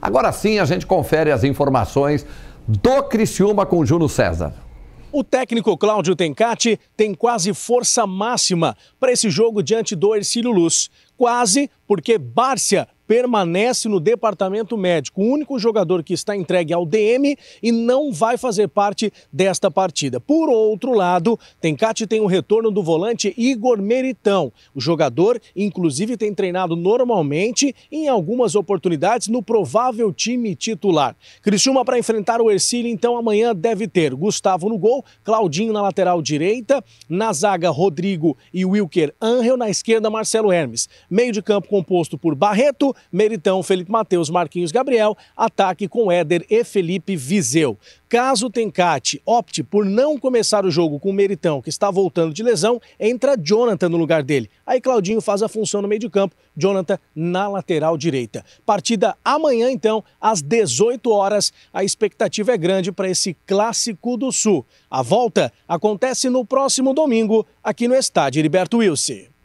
Agora sim a gente confere as informações do Criciúma com Júlio César. O técnico Cláudio Tencati tem quase força máxima para esse jogo diante do Ercílio Luz. Quase, porque Bárcia permanece no departamento médico, o único jogador que está entregue ao DM e não vai fazer parte desta partida. Por outro lado, Tencate tem o retorno do volante Igor Meritão. O jogador, inclusive, tem treinado normalmente em algumas oportunidades no provável time titular. Criciúma para enfrentar o Ercílio, então amanhã deve ter Gustavo no gol, Claudinho na lateral direita, na zaga Rodrigo e Wilker Angel, na esquerda Marcelo Hermes. Meio de campo composto por Barreto, Meritão, Felipe Matheus, Marquinhos Gabriel. Ataque com Éder e Felipe Vizeu. Caso Tencate opte por não começar o jogo com o Meritão, que está voltando de lesão, entra Jonathan no lugar dele. Aí Claudinho faz a função no meio de campo, Jonathan na lateral direita. Partida amanhã, então, às 18 horas. A expectativa é grande para esse clássico do Sul. A volta acontece no próximo domingo, aqui no estádio Heriberto Wilson.